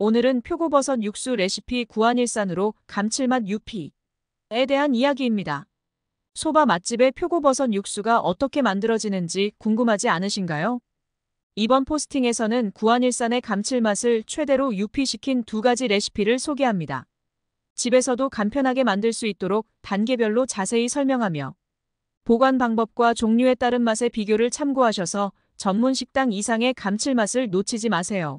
오늘은 표고버섯 육수 레시피 구한일산으로 감칠맛 유피에 대한 이야기입니다. 소바 맛집의 표고버섯 육수가 어떻게 만들어지는지 궁금하지 않으신가요? 이번 포스팅에서는 구한일산의 감칠맛을 최대로 유피시킨 두 가지 레시피를 소개합니다. 집에서도 간편하게 만들 수 있도록 단계별로 자세히 설명하며 보관 방법과 종류에 따른 맛의 비교를 참고하셔서 전문 식당 이상의 감칠맛을 놓치지 마세요.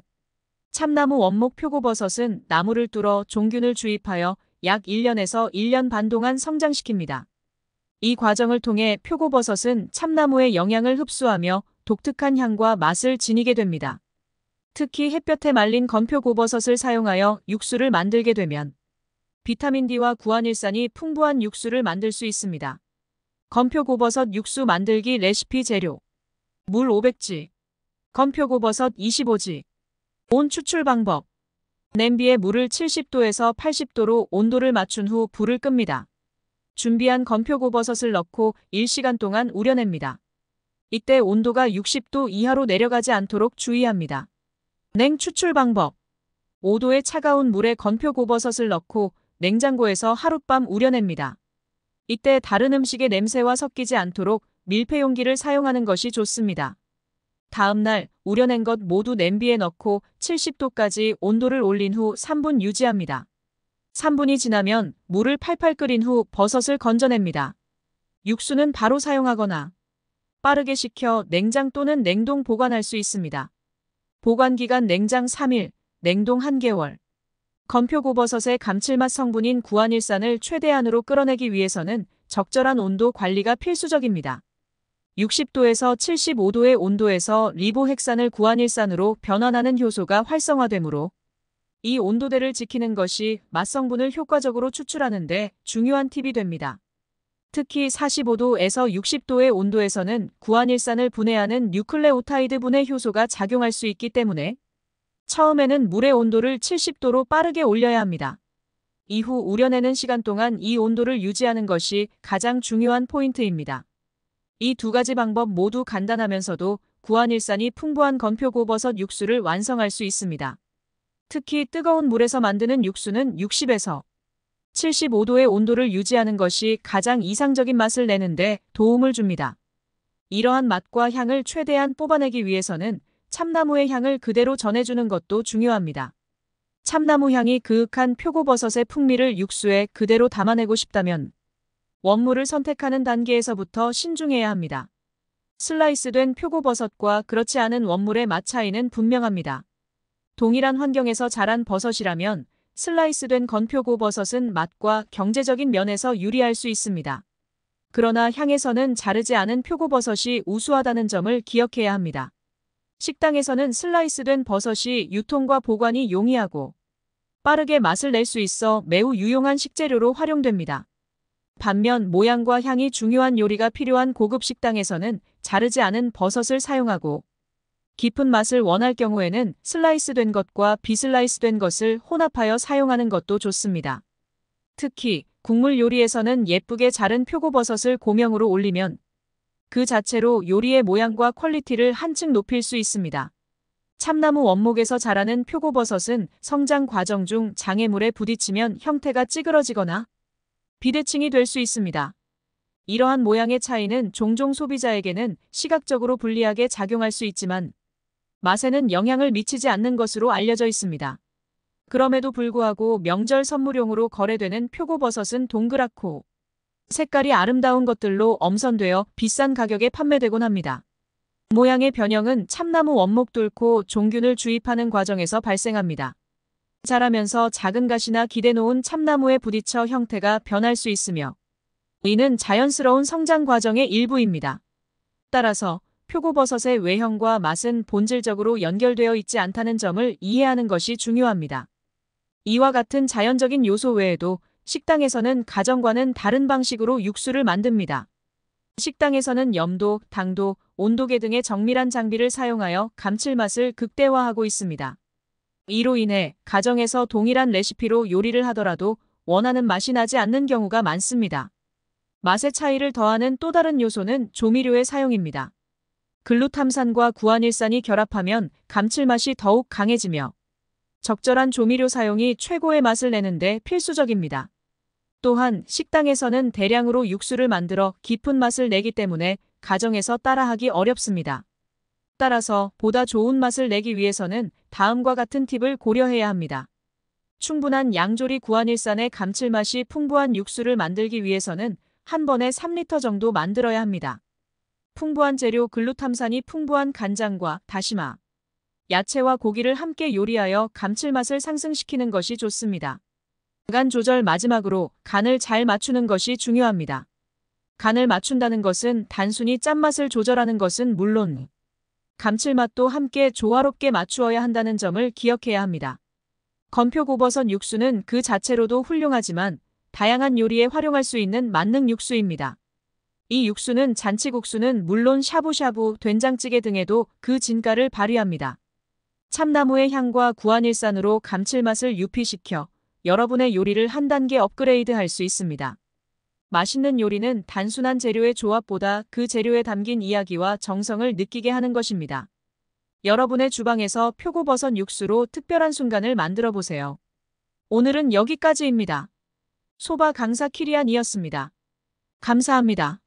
참나무 원목 표고버섯은 나무를 뚫어 종균을 주입하여 약 1년에서 1년 반 동안 성장시킵니다. 이 과정을 통해 표고버섯은 참나무의 영양을 흡수하며 독특한 향과 맛을 지니게 됩니다. 특히 햇볕에 말린 건표고버섯을 사용하여 육수를 만들게 되면 비타민 D와 구안일산이 풍부한 육수를 만들 수 있습니다. 건표고버섯 육수 만들기 레시피 재료 물 500g 건표고버섯 25g 온 추출 방법 냄비에 물을 70도에서 80도로 온도를 맞춘 후 불을 끕니다. 준비한 건표고버섯을 넣고 1시간 동안 우려냅니다. 이때 온도가 60도 이하로 내려가지 않도록 주의합니다. 냉 추출 방법 5도의 차가운 물에 건표고버섯을 넣고 냉장고에서 하룻밤 우려냅니다. 이때 다른 음식의 냄새와 섞이지 않도록 밀폐용기를 사용하는 것이 좋습니다. 다음날 우려낸 것 모두 냄비에 넣고 70도까지 온도를 올린 후 3분 유지합니다. 3분이 지나면 물을 팔팔 끓인 후 버섯을 건져냅니다. 육수는 바로 사용하거나 빠르게 식혀 냉장 또는 냉동 보관할 수 있습니다. 보관기간 냉장 3일, 냉동 1개월 건표고버섯의 감칠맛 성분인 구안일산을 최대한으로 끌어내기 위해서는 적절한 온도 관리가 필수적입니다. 60도에서 75도의 온도에서 리보핵산을 구안일산으로 변환하는 효소가 활성화되므로 이 온도대를 지키는 것이 맛성분을 효과적으로 추출하는 데 중요한 팁이 됩니다. 특히 45도에서 60도의 온도에서는 구안일산을 분해하는 뉴클레오타이드 분해 효소가 작용할 수 있기 때문에 처음에는 물의 온도를 70도로 빠르게 올려야 합니다. 이후 우려내는 시간 동안 이 온도를 유지하는 것이 가장 중요한 포인트입니다. 이두 가지 방법 모두 간단하면서도 구한일산이 풍부한 건표고버섯 육수를 완성할 수 있습니다. 특히 뜨거운 물에서 만드는 육수는 60에서 75도의 온도를 유지하는 것이 가장 이상적인 맛을 내는데 도움을 줍니다. 이러한 맛과 향을 최대한 뽑아내기 위해서는 참나무의 향을 그대로 전해주는 것도 중요합니다. 참나무 향이 그윽한 표고버섯의 풍미를 육수에 그대로 담아내고 싶다면 원물을 선택하는 단계에서부터 신중해야 합니다. 슬라이스된 표고버섯과 그렇지 않은 원물의 맛 차이는 분명합니다. 동일한 환경에서 자란 버섯이라면 슬라이스된 건표고버섯은 맛과 경제적인 면에서 유리할 수 있습니다. 그러나 향에서는 자르지 않은 표고버섯이 우수하다는 점을 기억해야 합니다. 식당에서는 슬라이스된 버섯이 유통과 보관이 용이하고 빠르게 맛을 낼 수 있어 매우 유용한 식재료로 활용됩니다. 반면 모양과 향이 중요한 요리가 필요한 고급 식당에서는 자르지 않은 버섯을 사용하고 깊은 맛을 원할 경우에는 슬라이스된 것과 비슬라이스된 것을 혼합하여 사용하는 것도 좋습니다. 특히 국물 요리에서는 예쁘게 자른 표고버섯을 고명으로 올리면 그 자체로 요리의 모양과 퀄리티를 한층 높일 수 있습니다. 참나무 원목에서 자라는 표고버섯은 성장 과정 중 장애물에 부딪히면 형태가 찌그러지거나 비대칭이 될 수 있습니다. 이러한 모양의 차이는 종종 소비자에게는 시각적으로 불리하게 작용할 수 있지만 맛에는 영향을 미치지 않는 것으로 알려져 있습니다. 그럼에도 불구하고 명절 선물용으로 거래되는 표고버섯은 동그랗고 색깔이 아름다운 것들로 엄선되어 비싼 가격에 판매되곤 합니다. 모양의 변형은 참나무 원목 뚫고 종균을 주입하는 과정에서 발생합니다. 자라면서 작은 가시나 기대놓은 참나무에 부딪혀 형태가 변할 수 있으며 이는 자연스러운 성장 과정의 일부입니다. 따라서 표고버섯의 외형과 맛은 본질적으로 연결되어 있지 않다는 점을 이해하는 것이 중요합니다. 이와 같은 자연적인 요소 외에도 식당에서는 가정과는 다른 방식으로 육수를 만듭니다. 식당에서는 염도, 당도, 온도계 등의 정밀한 장비를 사용하여 감칠맛을 극대화하고 있습니다. 이로 인해 가정에서 동일한 레시피로 요리를 하더라도 원하는 맛이 나지 않는 경우가 많습니다. 맛의 차이를 더하는 또 다른 요소는 조미료의 사용입니다. 글루탐산과 구안일산이 결합하면 감칠맛이 더욱 강해지며 적절한 조미료 사용이 최고의 맛을 내는데 필수적입니다. 또한 식당에서는 대량으로 육수를 만들어 깊은 맛을 내기 때문에 가정에서 따라하기 어렵습니다. 따라서 보다 좋은 맛을 내기 위해서는 다음과 같은 팁을 고려해야 합니다. 충분한 양조리 구한일산의 감칠맛이 풍부한 육수를 만들기 위해서는 한 번에 3리터 정도 만들어야 합니다. 풍부한 재료 글루탐산이 풍부한 간장과 다시마, 야채와 고기를 함께 요리하여 감칠맛을 상승시키는 것이 좋습니다. 간 조절 마지막으로 간을 잘 맞추는 것이 중요합니다. 간을 맞춘다는 것은 단순히 짠맛을 조절하는 것은 물론 감칠맛도 함께 조화롭게 맞추어야 한다는 점을 기억해야 합니다. 건표고버섯 육수는 그 자체로도 훌륭하지만 다양한 요리에 활용할 수 있는 만능 육수입니다. 이 육수는 잔치국수는 물론 샤브샤브, 된장찌개 등에도 그 진가를 발휘합니다. 참나무의 향과 구한일산으로 감칠맛을 유피시켜 여러분의 요리를 한 단계 업그레이드 할수 있습니다. 맛있는 요리는 단순한 재료의 조합보다 그 재료에 담긴 이야기와 정성을 느끼게 하는 것입니다. 여러분의 주방에서 표고버섯 육수로 특별한 순간을 만들어 보세요. 오늘은 여기까지입니다. 소바 강사 키리안이었습니다. 감사합니다.